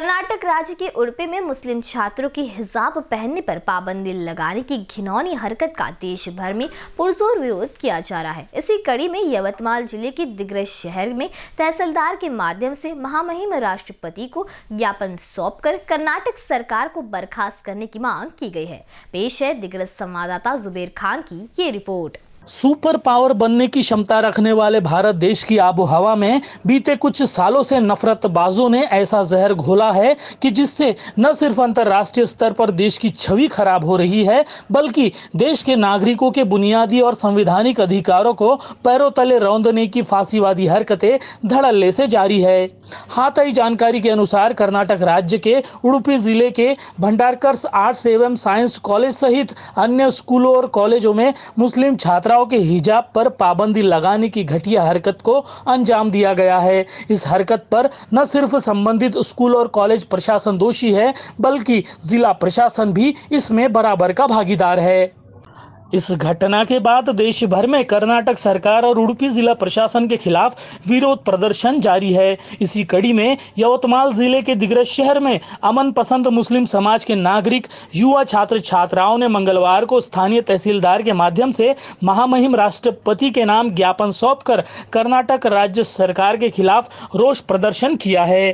कर्नाटक राज्य के उड़पे में मुस्लिम छात्रों की हिजाब पहनने पर पाबंदी लगाने की घिनौनी हरकत का देश भर में पुरजोर विरोध किया जा रहा है इसी कड़ी में यवतमाल जिले के दिग्रज शहर में तहसीलदार के माध्यम से महामहिम राष्ट्रपति को ज्ञापन सौंपकर कर्नाटक सरकार को बर्खास्त करने की मांग की गई है पेश है दिग्रज संवाददाता जुबेर खान की ये रिपोर्ट सुपर पावर बनने की क्षमता रखने वाले भारत देश की आबो हवा में बीते कुछ सालों से बाजों ने ऐसा जहर घोला है कि जिससे न सिर्फ अंतर्राष्ट्रीय स्तर पर देश की छवि खराब हो रही है बल्कि देश के नागरिकों के बुनियादी और संवैधानिक अधिकारों को पैरों तले रौंदने की फांसीवादी हरकतें धड़ल्ले से जारी है हाथाई जानकारी के अनुसार कर्नाटक राज्य के उड़ुपी जिले के भंडारकर्स आर्ट्स एवं साइंस कॉलेज सहित अन्य स्कूलों और कॉलेजों में मुस्लिम छात्र छात्राओं के हिजाब पर पाबंदी लगाने की घटिया हरकत को अंजाम दिया गया है इस हरकत पर न सिर्फ संबंधित स्कूल और कॉलेज प्रशासन दोषी है बल्कि जिला प्रशासन भी इसमें बराबर का भागीदार है इस घटना के बाद देश भर में कर्नाटक सरकार और उड़पी जिला प्रशासन के खिलाफ विरोध प्रदर्शन जारी है इसी कड़ी में यवतमाल जिले के दिग्रज शहर में अमन पसंद मुस्लिम समाज के नागरिक युवा छात्र छात्राओं ने मंगलवार को स्थानीय तहसीलदार के माध्यम से महामहिम राष्ट्रपति के नाम ज्ञापन सौंप कर कर्नाटक राज्य सरकार के खिलाफ रोष प्रदर्शन किया है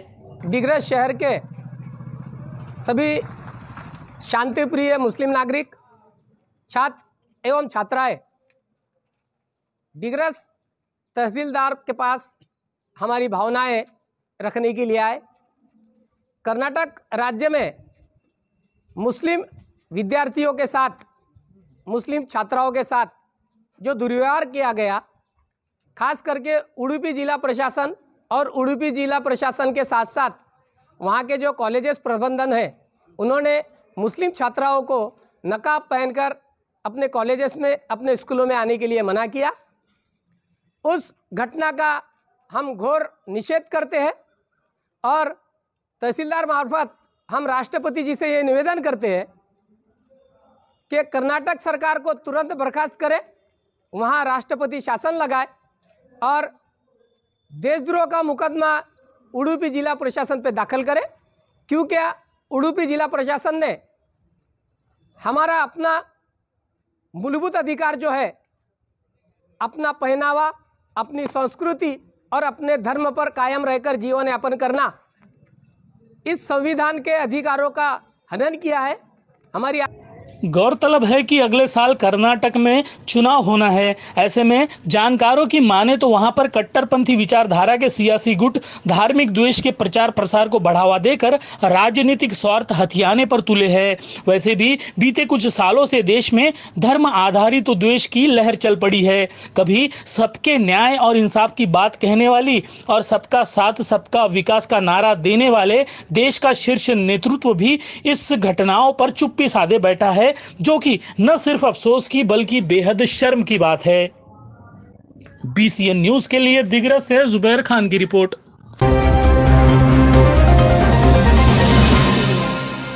दिग्रज शहर के सभी शांतिप्रिय मुस्लिम नागरिक छात्र एवं छात्राएं डिग्रस तहसीलदार के पास हमारी भावनाएं रखने के लिए आए कर्नाटक राज्य में मुस्लिम विद्यार्थियों के साथ मुस्लिम छात्राओं के साथ जो दुर्व्यवहार किया गया खास करके उड़ुपी जिला प्रशासन और उड़ुपी जिला प्रशासन के साथ साथ वहाँ के जो कॉलेजेस प्रबंधन है उन्होंने मुस्लिम छात्राओं को नकाब पहनकर अपने कॉलेजेस में अपने स्कूलों में आने के लिए मना किया उस घटना का हम घोर निषेध करते हैं और तहसीलदार मार्फत हम राष्ट्रपति जी से ये निवेदन करते हैं कि कर्नाटक सरकार को तुरंत बर्खास्त करें वहाँ राष्ट्रपति शासन लगाए और देशद्रोह का मुकदमा उडुपी जिला प्रशासन पर दाखिल करें क्योंकि उडुपी जिला प्रशासन ने हमारा अपना मूलभूत अधिकार जो है अपना पहनावा अपनी संस्कृति और अपने धर्म पर कायम रहकर जीवन यापन करना इस संविधान के अधिकारों का हनन किया है हमारी गौरतलब है कि अगले साल कर्नाटक में चुनाव होना है ऐसे में जानकारों की माने तो वहां पर कट्टरपंथी विचारधारा के सियासी गुट धार्मिक द्वेष के प्रचार प्रसार को बढ़ावा देकर राजनीतिक स्वार्थ हथियाने पर तुले हैं वैसे भी बीते कुछ सालों से देश में धर्म आधारित तो द्वेष की लहर चल पड़ी है कभी सबके न्याय और इंसाफ की बात कहने वाली और सबका साथ सबका विकास का नारा देने वाले देश का शीर्ष नेतृत्व भी इस घटनाओं पर चुप्पी साधे बैठा है है जो कि न सिर्फ अफसोस की बल्कि बेहद शर्म की बात है बीसीएन न्यूज के लिए दिग्रज से जुबैर खान की रिपोर्ट